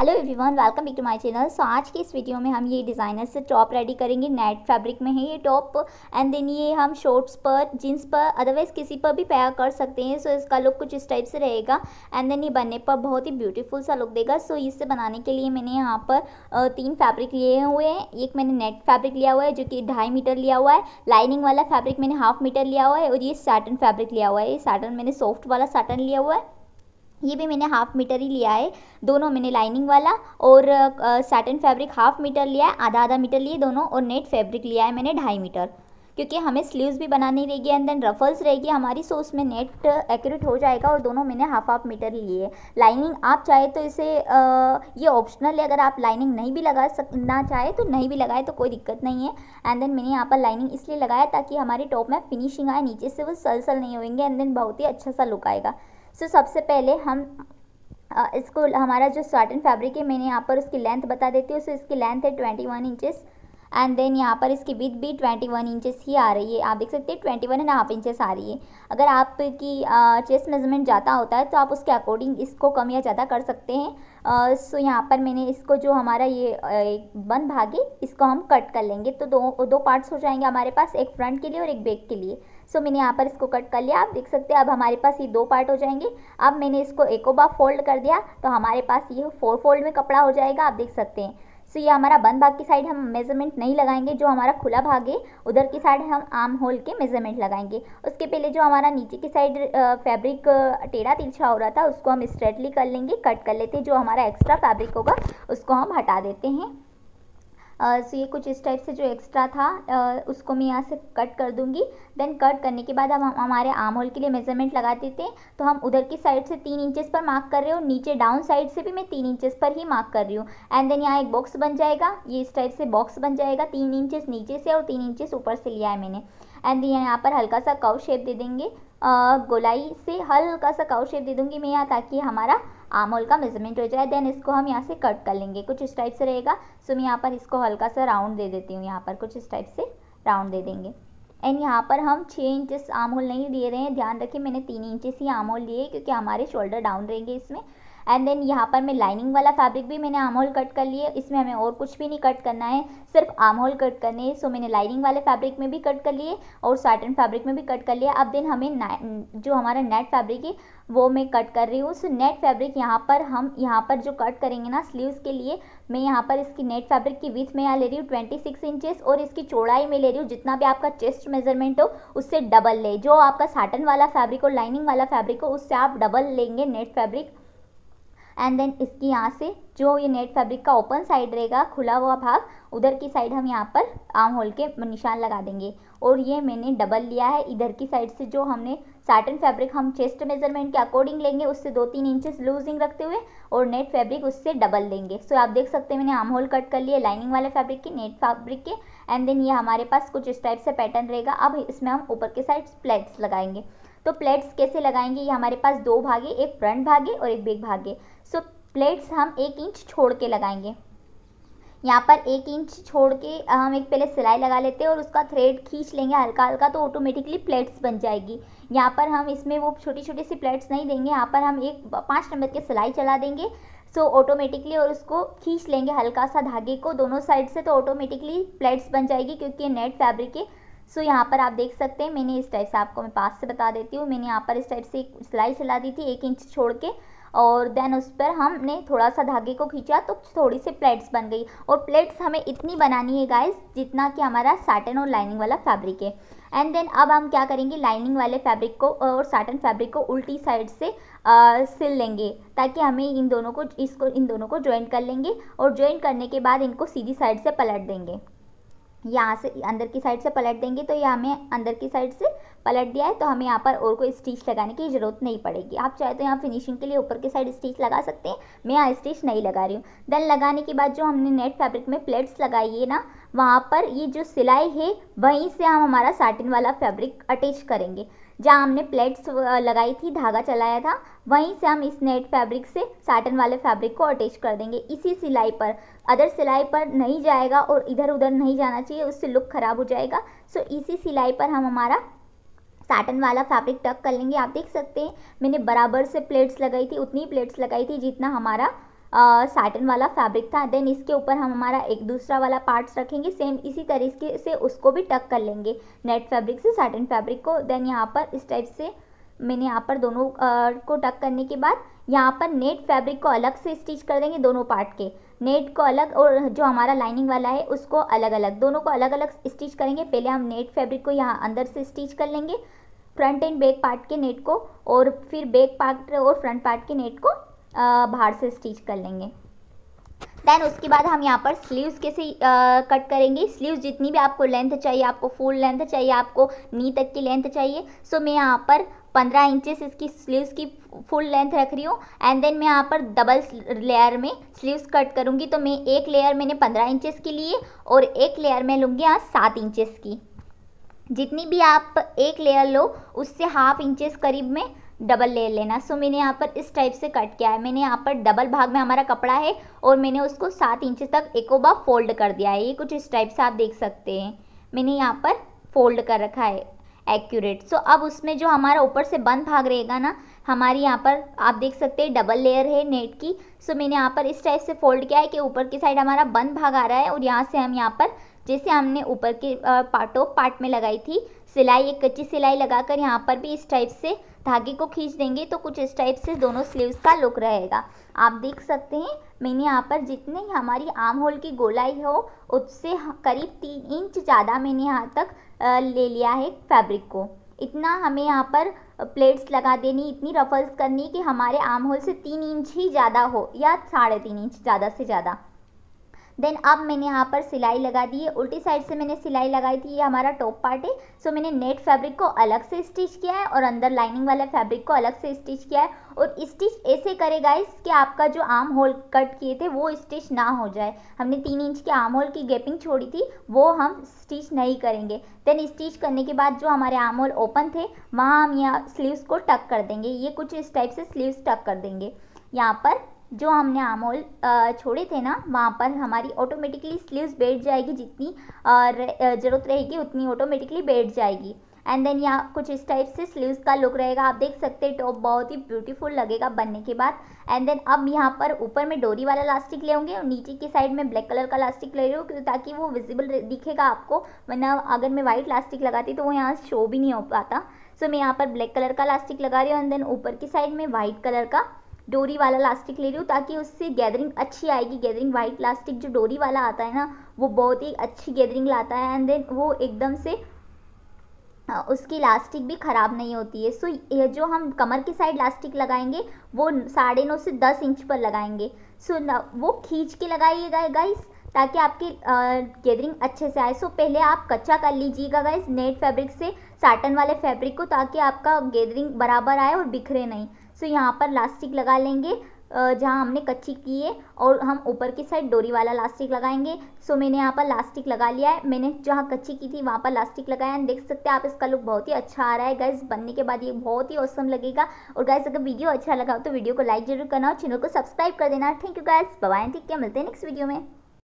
hello everyone welcome back to my channel so आज की इस वीडियो में हम ये डिज़ाइनर से टॉप रेडी करेंगे नेट फैब्रिक में है ये टॉप एंड देन ये हम शॉर्ट्स पर जींस पर अदरवाइज किसी पर भी पैर कर सकते हैं सो so, इसका लुक कुछ इस टाइप से रहेगा एंड देन ये बनने पर बहुत ही ब्यूटीफुल सा लुक देगा सो so, इससे बनाने के लिए मैंने यहाँ पर तीन फैब्रिक लिए हुए हैं एक मैंने नेट फैब्रिक लिया हुआ है जो कि ढाई मीटर लिया हुआ है लाइनिंग वाला फैब्रिक मैंने हाफ मीटर लिया हुआ है और ये साटन फैब्रिक लिया हुआ है ये साटन मैंने सॉफ्ट वाला साटन लिया हुआ है ये भी मैंने हाफ मीटर ही लिया है दोनों मैंने लाइनिंग वाला और साटन फैब्रिक हाफ मीटर लिया है आधा आधा मीटर लिए दोनों और नेट फैब्रिक लिया है मैंने ढाई मीटर क्योंकि हमें स्लीव्स भी बनानी रहेगी एंड देन रफल्स रहेगी हमारी सो उसमें नेट एक्यूरेट हो जाएगा और दोनों मैंने हाफ हाफ मीटर लिए लाइनिंग आप चाहे तो इसे आ, ये ऑप्शनल है अगर आप लाइनिंग नहीं भी लगा सकना चाहे तो नहीं भी लगाए तो कोई दिक्कत नहीं है एंड देन मैंने यहाँ पर लाइनिंग इसलिए लगाया ताकि हमारे टॉप में फिनिशिंग आए नीचे से वो सलसल सल नहीं होंगे एंड देन बहुत ही अच्छा सा लुक आएगा सो so, सबसे पहले हम इसको हमारा जो साटन फैब्रिक है मैंने यहाँ पर उसकी लेंथ बता देती हूँ सो इसकी लेंथ है twenty one inches and then यहाँ पर इसकी विथ भी ट्वेंटी वन इंचेस ही आ रही है आप देख सकते हैं twenty one and half inches आ रही है अगर आपकी चेस्ट मेजरमेंट ज़्यादा होता है तो आप उसके अकॉर्डिंग इसको कम या ज़्यादा कर सकते हैं सो uh, so यहाँ पर मैंने इसको जो हमारा ये एक बंद भागे इसको हम कट कर लेंगे तो दो दो पार्ट्स हो जाएंगे हमारे पास एक फ्रंट के लिए और एक बैक के लिए सो so, मैंने यहाँ पर इसको कट कर लिया आप देख सकते हैं अब हमारे पास ये दो पार्ट हो जाएंगे अब मैंने इसको एकोबा फोल्ड कर दिया तो हमारे पास ये फोर फोल्ड में कपड़ा हो जाएगा आप देख सकते हैं सो ये हमारा बंद भाग की साइड हम मेजरमेंट नहीं लगाएंगे जो हमारा खुला भाग है उधर की साइड हम आर्म होल के मेजरमेंट लगाएंगे उसके पहले जो हमारा नीचे की साइड फैब्रिक टेढ़ा तिरछा हो रहा था उसको हम स्ट्रेटली कर लेंगे कट कर लेते जो हमारा एक्स्ट्रा फैब्रिक होगा उसको हम हटा देते हैं सो ये कुछ इस टाइप से जो एक्स्ट्रा था उसको मैं यहाँ से कट कर दूँगी देन कट करने के बाद हम हमारे आम होल के लिए मेजरमेंट लगा देते हैं तो हम उधर की साइड से तीन इंचेस पर मार्क कर रहे हो नीचे डाउन साइड से भी मैं तीन इंचेस पर ही मार्क कर रही हूँ एंड देन यहाँ एक बॉक्स बन जाएगा ये इस टाइप से बॉक्स बन जाएगा तीन इंचेस नीचे से और तीन इंचेस ऊपर से लिया है मैंने एंड देन यहाँ पर हल्का सा कव शेप दे देंगे गोलाई से हल्का सा काउ शेप दे दूँगी मैं यहाँ ताकि हमारा आर्म होल का मेजरमेंट हो जाए देन इसको हम यहाँ से कट कर लेंगे कुछ इस टाइप से रहेगा सो मैं यहाँ पर इसको हल्का सा राउंड दे देती हूँ यहाँ पर कुछ इस टाइप से राउंड दे देंगे एंड यहाँ पर हम छः इंचेस आर्म होल नहीं लिए रहे हैं ध्यान रखें मैंने तीन इंचिस ही आर्म होल लिए क्योंकि हमारे शोल्डर डाउन रहेंगे इसमें एंड देन यहाँ पर मैं लाइनिंग वाला फैब्रिक भी मैंने आम होल कट कर लिए इसमें हमें और कुछ भी नहीं कट करना है सिर्फ आम होल कट करने हैं सो मैंने लाइनिंग वाले फैब्रिक में भी कट कर लिए और साटन फैब्रिक में भी कट कर लिया अब देन हमें जो हमारा नेट फैब्रिक है वो मैं कट कर रही हूँ सो नेट फैब्रिक यहाँ पर हम यहाँ पर जो कट करेंगे ना स्लीव्स के लिए मैं यहाँ पर इसकी नेट फैब्रिक की विथ में यहाँ ले रही हूँ ट्वेंटी सिक्स इंचेस और इसकी चौड़ाई में ले रही हूँ जितना भी आपका चेस्ट मेजरमेंट हो उससे डबल ले जो आपका साटन वाला फैब्रिक और लाइनिंग वाला फैब्रिक हो उससे आप डबल लेंगे नेट फैब्रिक एंड देन इसकी यहाँ से जो ये नेट फैब्रिक का ओपन साइड रहेगा खुला हुआ भाग उधर की साइड हम यहाँ पर आम होल के निशान लगा देंगे और ये मैंने डबल लिया है इधर की साइड से जो हमने साटन फैब्रिक हम चेस्ट मेजरमेंट के अकॉर्डिंग लेंगे उससे दो तीन इंचेस लूजिंग रखते हुए और नेट फैब्रिक उससे डबल लेंगे सो आप देख सकते हैं मैंने आम होल कट कर लिए लाइनिंग वाले फैब्रिक के नेट फैब्रिक के एंड देन ये हमारे पास कुछ इस टाइप से पैटर्न रहेगा अब इसमें हम ऊपर के साइड प्लेट्स लगाएंगे तो प्लेट्स कैसे लगाएंगे ये हमारे पास दो भागे एक फ्रंट भागे और एक बेग भागे सो प्लेट्स हम एक इंच छोड़ के लगाएंगे यहाँ पर एक इंच छोड़ के हम एक पहले सिलाई लगा लेते हैं और उसका थ्रेड खींच लेंगे हल्का हल्का तो ऑटोमेटिकली प्लेट्स बन जाएगी यहाँ पर हम इसमें वो छोटी छोटी सी प्लेट्स नहीं देंगे यहाँ पर हम एक पाँच नंबर के सिलाई चला देंगे सो so, ऑटोमेटिकली और उसको खींच लेंगे हल्का सा धागे को दोनों साइड से तो ऑटोमेटिकली प्लेट्स बन जाएगी क्योंकि ये नेट फैब्रिक है सो यहाँ पर आप देख सकते हैं मैंने इस टाइप से आपको मैं पास से बता देती हूँ मैंने यहाँ पर इस टाइप से एक सिलाई चला दी थी एक इंच छोड़ के और देन उस पर हमने थोड़ा सा धागे को खींचा तो थोड़ी सी प्लेट्स बन गई और प्लेट्स हमें इतनी बनानी है गाइस जितना कि हमारा साटन और लाइनिंग वाला फैब्रिक है एंड देन अब हम क्या करेंगे लाइनिंग वाले फैब्रिक को और साटन फैब्रिक को उल्टी साइड से आ, सिल लेंगे ताकि हमें इन दोनों को इसको इन दोनों को ज्वाइन कर लेंगे और ज्वाइन करने के बाद इनको सीधी साइड से पलट देंगे यहाँ से अंदर की साइड से पलट देंगे तो ये हमें अंदर की साइड से पलट दिया है तो हमें यहाँ पर और कोई स्टिच लगाने की ज़रूरत नहीं पड़ेगी आप चाहे तो यहाँ फिनिशिंग के लिए ऊपर की साइड स्टिच लगा सकते हैं मैं यहाँ स्टिच नहीं लगा रही हूँ देन लगाने के बाद जो हमने नेट फैब्रिक में प्लेट्स लगाई है ना वहाँ पर ये जो सिलाई है वहीं से हम हमारा साटिन वाला फैब्रिक अटैच करेंगे जहाँ हमने प्लेट्स लगाई थी धागा चलाया था वहीं से हम इस नेट फैब्रिक से साटन वाले फैब्रिक को अटैच कर देंगे इसी सिलाई पर अदर सिलाई पर नहीं जाएगा और इधर उधर नहीं जाना चाहिए उससे लुक ख़राब हो जाएगा सो इसी सिलाई पर हम हमारा साटन वाला फैब्रिक टक कर लेंगे आप देख सकते हैं मैंने बराबर से प्लेट्स लगाई थी उतनी प्लेट्स लगाई थी जितना हमारा साटन वाला फैब्रिक था देन इसके ऊपर हम हमारा एक दूसरा वाला पार्ट्स रखेंगे सेम इसी तरीके से उसको भी टक कर लेंगे नेट फैब्रिक से साटन फैब्रिक को देन यहाँ पर इस टाइप से मैंने यहाँ पर दोनों आ, को टक करने के बाद यहाँ पर नेट फैब्रिक को अलग से स्टिच कर देंगे दोनों पार्ट के नेट को अलग और जो हमारा लाइनिंग वाला है उसको अलग अलग दोनों को अलग अलग स्टिच करेंगे पहले हम नेट फैब्रिक को यहाँ अंदर से स्टिच कर लेंगे फ्रंट एंड बैक पार्ट के नेट को और फिर बैक पार्ट और फ्रंट पार्ट के नेट को बाहर से स्टिच कर लेंगे देन उसके बाद हम यहाँ पर स्लीव्स कैसे कट करेंगे स्लीव्स जितनी भी आपको लेंथ चाहिए आपको फुल लेंथ चाहिए आपको नी तक की लेंथ चाहिए सो so, मैं यहाँ पर पंद्रह इंचेस इसकी स्लीव्स की फुल लेंथ रख रही हूँ एंड देन मैं यहाँ पर डबल लेयर में स्लीव्स कट करूँगी तो मैं एक लेयर मैंने पंद्रह इंचेस की लिए और एक लेयर में लूँगी यहाँ सात इंचेस की जितनी भी आप एक लेयर लो उससे हाफ इंचेस करीब में डबल ले लेना सो मैंने यहाँ पर इस टाइप से कट किया है मैंने यहाँ पर डबल भाग में हमारा कपड़ा है और मैंने उसको सात इंच तक एको बार फोल्ड कर दिया है ये कुछ इस टाइप से आप देख सकते हैं मैंने यहाँ पर फोल्ड कर रखा है एक्यूरेट सो so, अब उसमें जो हमारा ऊपर से बंद भाग रहेगा ना हमारी यहाँ पर आप देख सकते हैं डबल लेयर है नेट की सो so, मैंने यहाँ पर इस टाइप से फोल्ड किया है कि ऊपर की साइड हमारा बंद भाग आ रहा है और यहाँ से हम यहाँ पर जैसे हमने ऊपर के पार्टों पार्ट में लगाई थी सिलाई एक कच्ची सिलाई लगाकर यहाँ पर भी इस टाइप से धागे को खींच देंगे तो कुछ इस टाइप से दोनों स्लीव्स का लुक रहेगा आप देख सकते हैं मैंने यहाँ पर जितने हमारी आम होल की गोलाई हो उससे करीब तीन इंच ज़्यादा मैंने यहाँ तक ले लिया है फैब्रिक को इतना हमें यहाँ पर प्लेट्स लगा देनी इतनी रफल्स करनी कि हमारे आम होल से तीन इंच ही ज़्यादा हो या साढ़े तीन इंच ज़्यादा से ज़्यादा देन अब मैंने यहाँ पर सिलाई लगा दी है उल्टी साइड से मैंने सिलाई लगाई थी ये हमारा टॉप पार्ट है सो मैंने नेट फैब्रिक को अलग से स्टिच किया है और अंदर लाइनिंग वाला फैब्रिक को अलग से स्टिच किया है और स्टिच ऐसे करेगा गाइस कि आपका जो आर्म होल कट किए थे वो स्टिच ना हो जाए हमने तीन इंच के आर्म होल की गैपिंग छोड़ी थी वो हम स्टिच नहीं करेंगे देन स्टिच करने के बाद जो हमारे आर्म होल ओपन थे वहाँ हम यहाँ स्लीव्स को टक कर देंगे ये कुछ इस टाइप से स्लीव्स टक कर देंगे यहाँ पर जो हमने आमोल छोड़े थे ना वहाँ पर हमारी ऑटोमेटिकली स्लीव्स बैठ जाएगी जितनी ज़रूरत रहेगी उतनी ऑटोमेटिकली बैठ जाएगी एंड देन यहाँ कुछ इस टाइप से स्लीव्स का लुक रहेगा आप देख सकते हैं टॉप बहुत ही ब्यूटीफुल लगेगा बनने के बाद एंड देन अब यहाँ पर ऊपर में डोरी वाला लास्टिक ले होंगे और नीचे की साइड में ब्लैक कलर का लास्टिक ले रही हूँ ताकि वो विजिबल दिखेगा आपको वरना अगर मैं वाइट लास्टिक लगाती तो वो यहाँ शो भी नहीं हो पाता सो so, मैं यहाँ पर ब्लैक कलर का लास्टिक लगा रही हूँ एंड देन ऊपर की साइड में वाइट कलर का डोरी वाला लास्टिक ले रही हूँ ताकि उससे गैदरिंग अच्छी आएगी गैदरिंग वाइट लास्टिक जो डोरी वाला आता है ना वो बहुत ही अच्छी गैदरिंग लाता है एंड देन वो एकदम से उसकी लास्टिक भी ख़राब नहीं होती है सो ये जो हम कमर की साइड लास्टिक लगाएंगे वो साढ़े नौ से दस इंच पर लगाएंगे सो वो खींच के लगाइएगा गाइस ताकि आपकी गैदरिंग अच्छे से आए सो पहले आप कच्चा कर लीजिएगा गाइस नेट फैब्रिक से साटन वाले फैब्रिक को ताकि आपका गैदरिंग बराबर आए और बिखरे नहीं सो यहाँ पर लास्टिक लगा लेंगे जहाँ हमने कच्ची की है और हम ऊपर की साइड डोरी वाला लास्टिक लगाएंगे सो मैंने यहाँ पर लास्टिक लगा लिया है मैंने जहाँ कच्ची की थी वहाँ पर लास्टिक लगाया है देख सकते हैं आप इसका लुक बहुत ही अच्छा आ रहा है गैस बनने के बाद ये बहुत ही औसम लगेगा और गैस अगर वीडियो अच्छा लगा हो तो वीडियो को लाइक जरूर करना और चैनल को सब्सक्राइब कर देना थैंक यू गैस बबाएँ ठीक है मिलते हैं नेक्स्ट वीडियो में